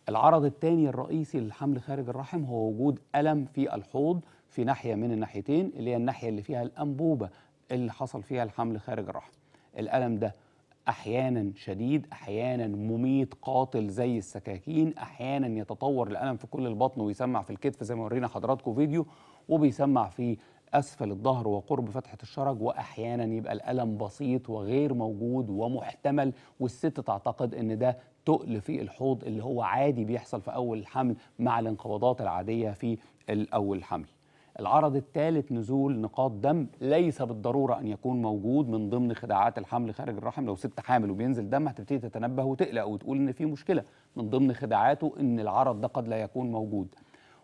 العرض الثاني الرئيسي للحمل خارج الرحم هو وجود ألم في الحوض في ناحية من الناحيتين اللي هي الناحية اللي فيها الأنبوبة اللي حصل فيها الحمل خارج الرحم الألم ده احيانا شديد احيانا مميت قاتل زي السكاكين احيانا يتطور الالم في كل البطن ويسمع في الكتف زي ما ورينا حضراتكم فيديو وبيسمع في اسفل الظهر وقرب فتحه الشرج واحيانا يبقى الالم بسيط وغير موجود ومحتمل والست تعتقد ان ده تقل في الحوض اللي هو عادي بيحصل في اول الحمل مع الانقباضات العاديه في اول الحمل العرض الثالث نزول نقاط دم ليس بالضرورة أن يكون موجود من ضمن خداعات الحمل خارج الرحم لو ست حامل وبينزل دم هتبتدي تتنبه وتقلق وتقول إن في مشكلة من ضمن خداعاته إن العرض ده قد لا يكون موجود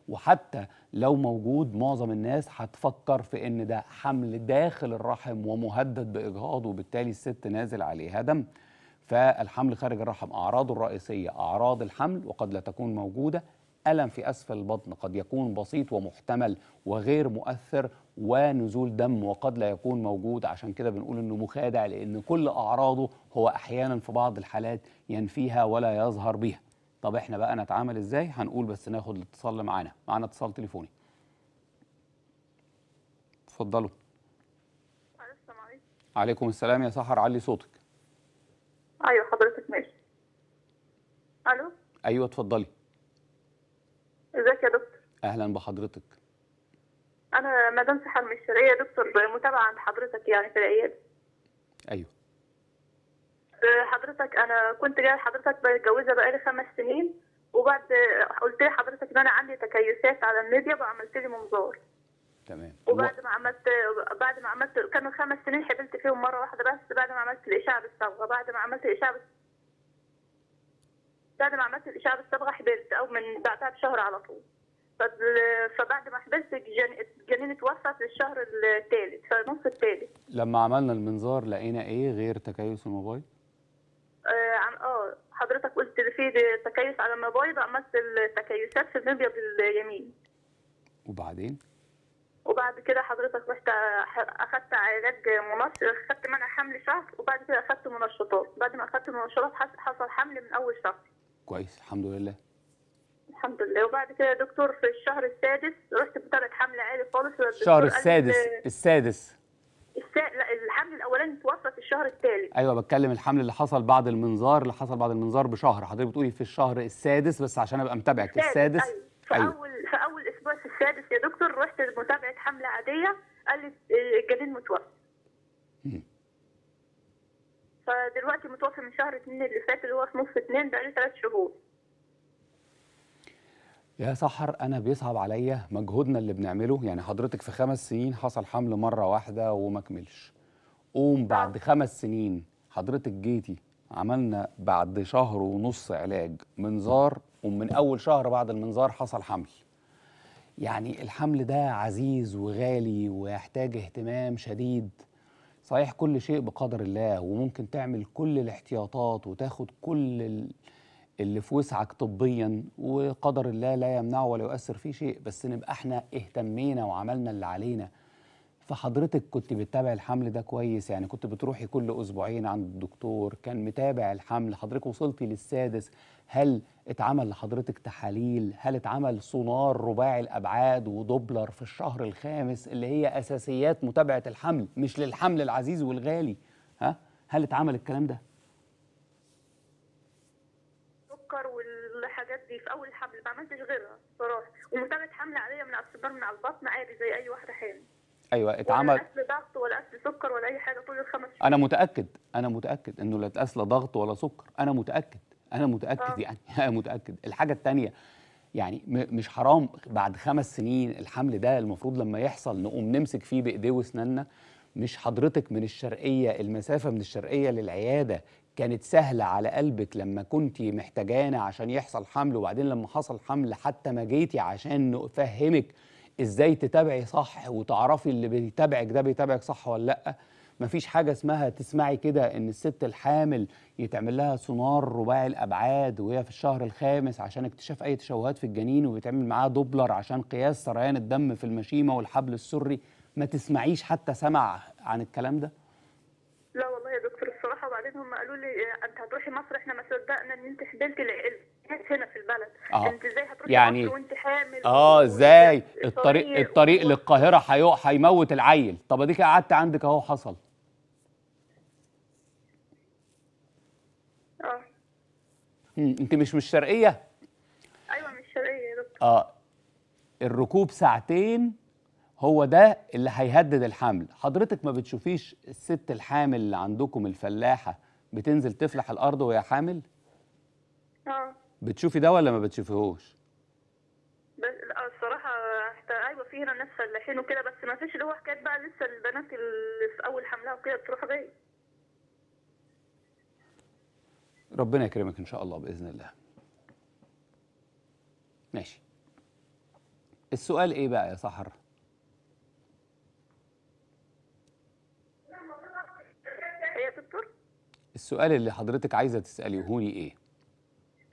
وحتى لو موجود معظم الناس هتفكر في إن ده حمل داخل الرحم ومهدد بإجهاض وبالتالي الست نازل عليها دم فالحمل خارج الرحم أعراضه الرئيسية أعراض الحمل وقد لا تكون موجودة ألم في أسفل البطن قد يكون بسيط ومحتمل وغير مؤثر ونزول دم وقد لا يكون موجود عشان كده بنقول انه مخادع لان كل اعراضه هو احيانا في بعض الحالات ينفيها ولا يظهر بها طب احنا بقى نتعامل ازاي هنقول بس ناخد الاتصال اللي معانا معانا اتصال تليفوني اتفضلوا عليكم السلام يا سحر علي صوتك ايوه حضرتك ماشي الو ايوه اتفضلي ازيك يا دكتور اهلا بحضرتك انا مدام صحه من الشرقيه دكتور متابعه عند حضرتك يعني في العياده ايوه حضرتك انا كنت جايه لحضرتك متجوزه بقالي خمس سنين وبعد قلت لحضرتك ان انا عندي تكيسات على الميديا وعملت لي منظار تمام وبعد ما عملت بعد ما عملت كانوا خمس سنين حبلت فيهم مره واحده بس بعد ما عملت الاشعه بالصبغه بعد ما عملت الاشعه بعد ما عملت الإشعة بالصبغة حبلت أو من بعدها بشهر على طول فبعد ما حبلت الجنين اتوفت للشهر الثالث فنص الثالث لما عملنا المنظار لقينا ايه غير تكيس الموبايل؟ اه اه حضرتك قلت في تكيس على الموبايل عملت التكيسات في المبيض اليمين وبعدين؟ وبعد كده حضرتك رحت اخدت علاج منشط اخدت منع حمل شهر وبعد كده اخدت منشطات بعد ما اخدت منشطات حصل حمل من اول شهر كويس الحمد لله الحمد لله وبعد كده يا دكتور في الشهر السادس رحت بطلعت حمل عالي خالص الشهر السادس السادس لا الحمل الاولاني توفى في الشهر الثالث ايوه بتكلم الحمل اللي حصل بعد المنظار اللي حصل بعد المنظار بشهر حضرتك بتقولي في الشهر السادس بس عشان ابقى متابعك السادس, السادس. أيوة. في أيوة. اول أيوة. في اول اسبوع في السادس يا دكتور رحت لمتابعه حمله عاديه قال لي آه، الجنين متوفى فدلوقتي متوفي من شهر اتنين اللي فات اللي هو في نص اتنين بقالي ثلاث شهور يا سحر انا بيصعب عليا مجهودنا اللي بنعمله يعني حضرتك في خمس سنين حصل حمل مره واحده وما كملش قوم آه. بعد خمس سنين حضرتك جيتي عملنا بعد شهر ونص علاج منظار ومن اول شهر بعد المنظار حصل حمل يعني الحمل ده عزيز وغالي ويحتاج اهتمام شديد صحيح كل شيء بقدر الله وممكن تعمل كل الاحتياطات وتاخد كل اللي في وسعك طبيا وقدر الله لا يمنعه ولا يؤثر فيه شيء بس نبقى احنا اهتمينا وعملنا اللي علينا فحضرتك كنت بتتابع الحمل ده كويس يعني كنت بتروحي كل اسبوعين عند الدكتور كان متابع الحمل حضرتك وصلتي للسادس هل اتعمل لحضرتك تحاليل هل اتعمل سونار رباعي الابعاد ودوبلر في الشهر الخامس اللي هي اساسيات متابعه الحمل مش للحمل العزيز والغالي ها هل اتعمل الكلام ده السكر والحاجات دي في اول الحمل ما عملتش غيرها صراحه ومتابعه حمل عاديه من على الصدر من على البطن عادي زي اي واحده حامل ايوه اتعمل ولا اكل ضغط ولا اكل سكر ولا اي حاجه طول الخمس شهور انا متاكد انا متاكد انه لا اكل ضغط ولا سكر انا متاكد انا متاكد آه. يعني انا متاكد الحاجه الثانيه يعني مش حرام بعد خمس سنين الحمل ده المفروض لما يحصل نقوم نمسك فيه بايديه واسناننا مش حضرتك من الشرقيه المسافه من الشرقيه للعياده كانت سهلة على قلبك لما كنتي محتاجانا عشان يحصل حمل وبعدين لما حصل حمل حتى ما جيتي عشان نفهمك ازاي تتابعي صح وتعرفي اللي بيتابعك ده بيتابعك صح ولا لا مفيش حاجه اسمها تسمعي كده ان الست الحامل يتعمل لها سونار رباعي الابعاد وهي في الشهر الخامس عشان اكتشاف اي تشوهات في الجنين وبيتعمل معاها دوبلر عشان قياس سريان الدم في المشيمه والحبل السري ما تسمعيش حتى سمع عن الكلام ده وبعدين هم قالوا لي إيه، انت هتروحي مصر احنا ما صدقنا ان انت حبلتي العقل هنا في البلد آه. انت ازاي هتروحي يعني... مصر وانت حامل اه ازاي الطريق الطريق و... للقاهره هيموت العيل طب اديك قعدت عندك اهو حصل اه انت مش مش شرقيه ايوه مش شرقيه يا دكتور اه الركوب ساعتين هو ده اللي هيهدد الحمل حضرتك ما بتشوفيش الست الحامل اللي عندكم الفلاحة بتنزل تفلح الأرض وهي حامل؟ اه بتشوفي ده ولا ما بتشوفيهوش؟ آه، الصراحة حتى أيوة في هنا ناس فلاحين وكده بس ما فيش اللي هو حكاية بقى لسه البنات اللي في أول حملها وكده بتروح جاي ربنا يكرمك إن شاء الله بإذن الله ماشي السؤال إيه بقى يا سحر؟ السؤال اللي حضرتك عايزه تساليهوني ايه؟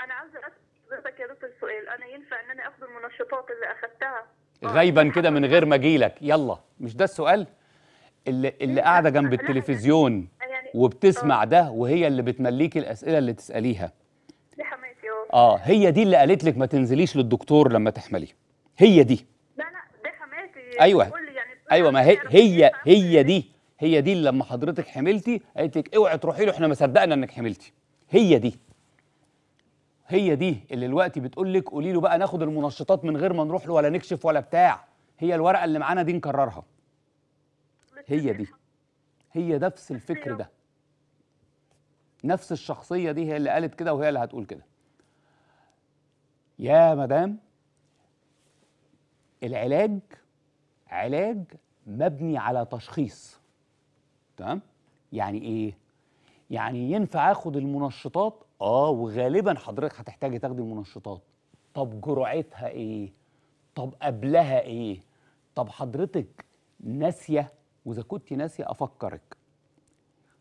انا عايزه اسال حضرتك يا دكتور سؤال انا ينفع ان انا اخد المنشطات اللي اخذتها آه، غيبا يعني كده من غير ما اجيلك يلا مش ده السؤال اللي اللي قاعده جنب التلفزيون آه، يعني وبتسمع آه. ده وهي اللي بتمليكي الاسئله اللي تساليها حماتي اه هي دي اللي قالت لك ما تنزليش للدكتور لما تحملي هي دي لا لا ده حماتي ايوه يعني ايوه ما هي هي هي دي هي دي اللي لما حضرتك حملتي قالت لك اوعي تروحي له احنا ما صدقنا انك حملتي هي دي هي دي اللي دلوقتي بتقول لك قولي له بقى ناخد المنشطات من غير ما نروح له ولا نكشف ولا بتاع هي الورقه اللي معانا دي نكررها هي دي هي نفس الفكر ده نفس الشخصيه دي هي اللي قالت كده وهي اللي هتقول كده يا مدام العلاج علاج مبني على تشخيص تمام يعني ايه يعني ينفع اخد المنشطات اه وغالبا حضرتك هتحتاجي تاخدي المنشطات طب جرعتها ايه طب قبلها ايه طب حضرتك ناسيه واذا كنت ناسيه افكرك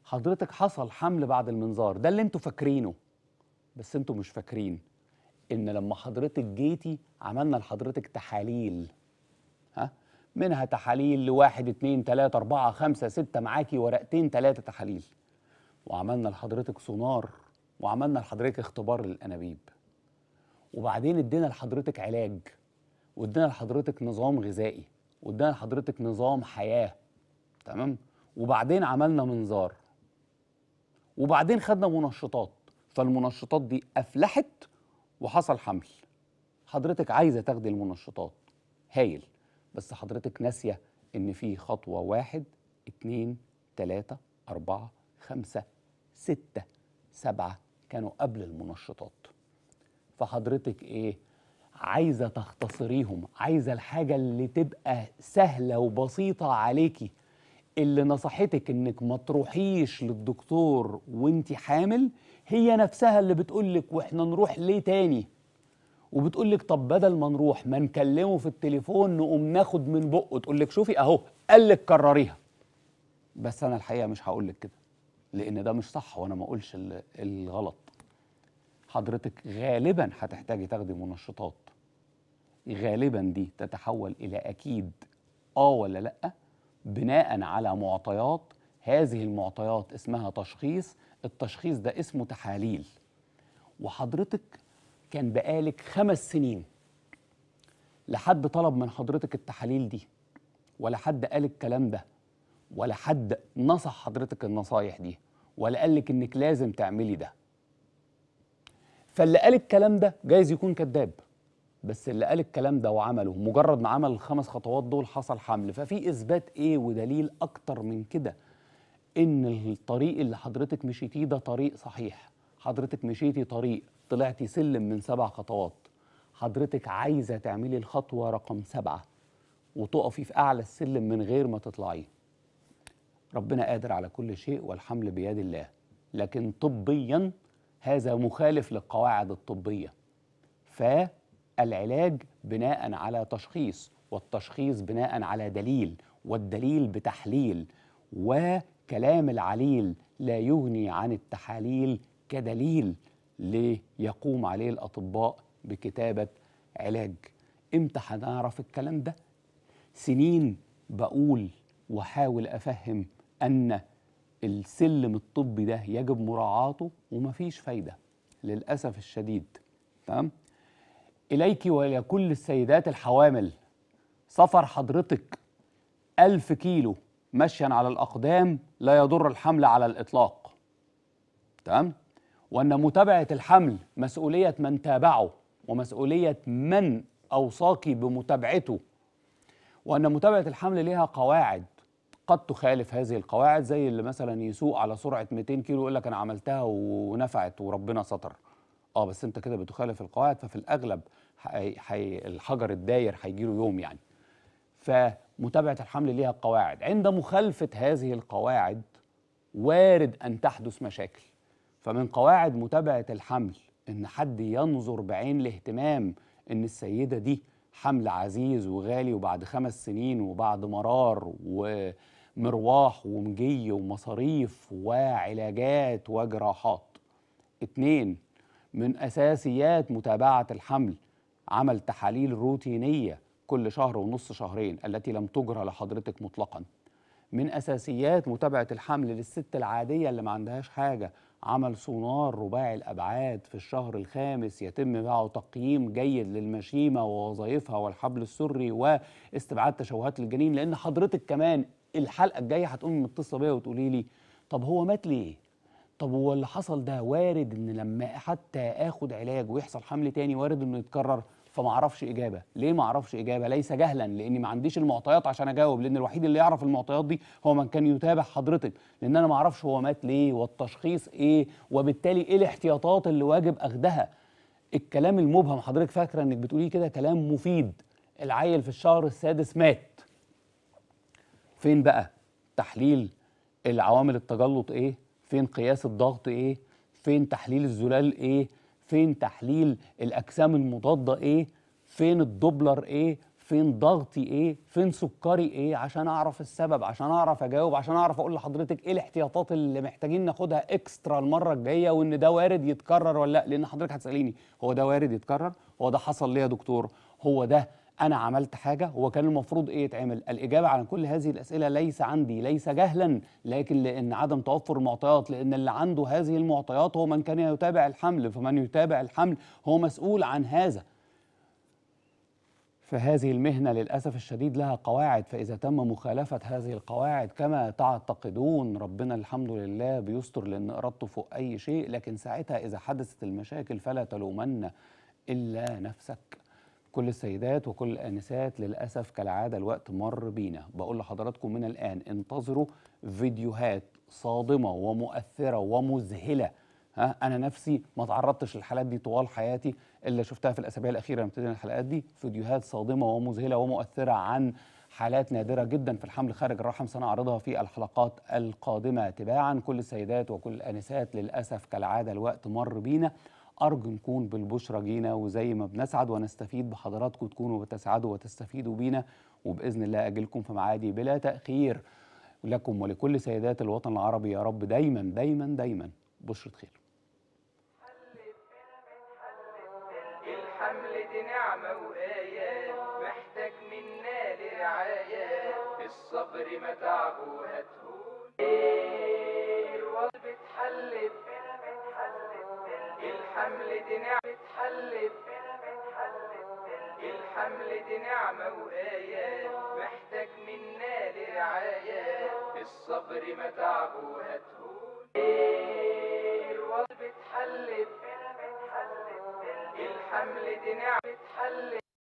حضرتك حصل حمل بعد المنظار ده اللي انتوا فاكرينه بس انتوا مش فاكرين ان لما حضرتك جيتي عملنا لحضرتك تحاليل منها تحاليل لواحد اتنين تلاتة أربعة خمسة ستة معاكي ورقتين تلاتة تحاليل وعملنا لحضرتك سونار وعملنا لحضرتك اختبار للأنابيب وبعدين ادينا لحضرتك علاج وادينا لحضرتك نظام غذائي وادينا لحضرتك نظام حياة تمام وبعدين عملنا منظار وبعدين خدنا منشطات فالمنشطات دي أفلحت وحصل حمل حضرتك عايزة تاخدي المنشطات هايل بس حضرتك ناسيه ان في خطوه واحد اتنين تلاته اربعه خمسه سته سبعه كانوا قبل المنشطات فحضرتك ايه عايزه تختصريهم عايزه الحاجه اللي تبقى سهله وبسيطه عليكي اللي نصحتك انك ما تروحيش للدكتور وانت حامل هي نفسها اللي بتقولك واحنا نروح ليه تاني وبتقول لك طب بدل ما نروح ما نكلمه في التليفون نقوم ناخد من بقه تقول لك شوفي اهو قال لك كرريها بس انا الحقيقه مش هقول لك كده لان ده مش صح وانا ما اقولش الغلط حضرتك غالبا هتحتاجي تاخدي منشطات غالبا دي تتحول الى اكيد اه ولا لا بناء على معطيات هذه المعطيات اسمها تشخيص التشخيص ده اسمه تحاليل وحضرتك كان بقالك خمس سنين لا حد طلب من حضرتك التحاليل دي ولا حد قال الكلام ده ولا حد نصح حضرتك النصايح دي ولا قال لك انك لازم تعملي ده فاللي قال الكلام ده جايز يكون كذاب بس اللي قال الكلام ده وعمله مجرد ما عمل الخمس خطوات دول حصل حمل ففي اثبات ايه ودليل اكتر من كده ان الطريق اللي حضرتك مشيتيه ده طريق صحيح حضرتك مشيتي طريق طلعتي سلم من سبع خطوات حضرتك عايزه تعملي الخطوه رقم سبعه وتقفي في اعلى السلم من غير ما تطلعي ربنا قادر على كل شيء والحمل بيد الله لكن طبيا هذا مخالف للقواعد الطبيه فالعلاج بناء على تشخيص والتشخيص بناء على دليل والدليل بتحليل وكلام العليل لا يغني عن التحاليل كدليل ليقوم عليه الأطباء بكتابة علاج إمتى هنعرف الكلام ده؟ سنين بقول وحاول أفهم أن السلم الطبي ده يجب مراعاته ومفيش فايدة للأسف الشديد تمام؟ إليك وإلى كل السيدات الحوامل سفر حضرتك ألف كيلو مشيا على الأقدام لا يضر الحمل على الإطلاق تمام؟ وأن متابعة الحمل مسؤولية من تابعه ومسؤولية من أوصاك بمتابعته وأن متابعة الحمل لها قواعد قد تخالف هذه القواعد زي اللي مثلا يسوق على سرعة 200 كيلو يقول لك أنا عملتها ونفعت وربنا ستر اه بس انت كده بتخالف القواعد ففي الاغلب حي... حي... الحجر الداير هيجيله يوم يعني فمتابعه الحمل ليها قواعد عند مخالفه هذه القواعد وارد ان تحدث مشاكل فمن قواعد متابعة الحمل إن حد ينظر بعين الاهتمام إن السيدة دي حمل عزيز وغالي وبعد خمس سنين وبعد مرار ومرواح ومجي ومصاريف وعلاجات وجراحات اتنين من أساسيات متابعة الحمل عمل تحاليل روتينية كل شهر ونص شهرين التي لم تجرى لحضرتك مطلقا من أساسيات متابعة الحمل للست العادية اللي ما عندهاش حاجة عمل سونار رباعي الأبعاد في الشهر الخامس يتم معه تقييم جيد للمشيمة ووظائفها والحبل السري واستبعاد تشوهات الجنين لأن حضرتك كمان الحلقة الجاية هتقومي متصلة بيا وتقولي لي طب هو مات ليه؟ طب هو اللي حصل ده وارد إن لما حتى آخد علاج ويحصل حمل تاني وارد إنه يتكرر فما اعرفش اجابه ليه ما اعرفش اجابه ليس جهلا لاني ما عنديش المعطيات عشان اجاوب لان الوحيد اللي يعرف المعطيات دي هو من كان يتابع حضرتك لان انا ما اعرفش هو مات ليه والتشخيص ايه وبالتالي ايه الاحتياطات اللي واجب اخدها الكلام المبهم حضرتك فاكره انك بتقولي كده كلام مفيد العيل في الشهر السادس مات فين بقى تحليل العوامل التجلط ايه فين قياس الضغط ايه فين تحليل الزلال ايه فين تحليل الاجسام المضاده ايه فين الدوبلر ايه فين ضغطي ايه فين سكري ايه عشان اعرف السبب عشان اعرف اجاوب عشان اعرف اقول لحضرتك ايه الاحتياطات اللي محتاجين ناخدها اكسترا المره الجايه وان ده وارد يتكرر ولا لا لان حضرتك هتساليني هو ده وارد يتكرر هو ده حصل ليه يا دكتور هو ده انا عملت حاجه هو كان المفروض ايه يتعمل الاجابه على كل هذه الاسئله ليس عندي ليس جهلا لكن لان عدم توفر المعطيات لان اللي عنده هذه المعطيات هو من كان يتابع الحمل فمن يتابع الحمل هو مسؤول عن هذا فهذه المهنه للاسف الشديد لها قواعد فاذا تم مخالفه هذه القواعد كما تعتقدون ربنا الحمد لله بيستر لان ارادته فوق اي شيء لكن ساعتها اذا حدثت المشاكل فلا تلومن الا نفسك كل السيدات وكل الآنسات للأسف كالعادة الوقت مر بينا بقول لحضراتكم من الآن انتظروا فيديوهات صادمة ومؤثرة ومذهلة ها أنا نفسي ما تعرضتش للحالات دي طوال حياتي إلا شفتها في الأسابيع الأخيرة لما ابتدينا الحلقات دي فيديوهات صادمة ومذهلة ومؤثرة عن حالات نادرة جدا في الحمل خارج الرحم سنعرضها في الحلقات القادمة تباعا كل السيدات وكل الآنسات للأسف كالعادة الوقت مر بينا أرجو نكون بالبشرى جينا وزي ما بنسعد ونستفيد بحضراتكم تكونوا بتسعدوا وتستفيدوا بينا وبإذن الله أجلكم في معادي بلا تأخير لكم ولكل سيدات الوطن العربي يا رب دايما دايما دايما بشرة خير الحمل دي نعمة وآيات محتاج منا لرعاية الصبر متعب هتهون وظبة حلت الحمل دي نعمة حلت الحمل دي نعمة وآيات محتاج منا لرعاية الصبر ما تعبه هتهون الوضع بتحلت الحمل دي نعمة حلت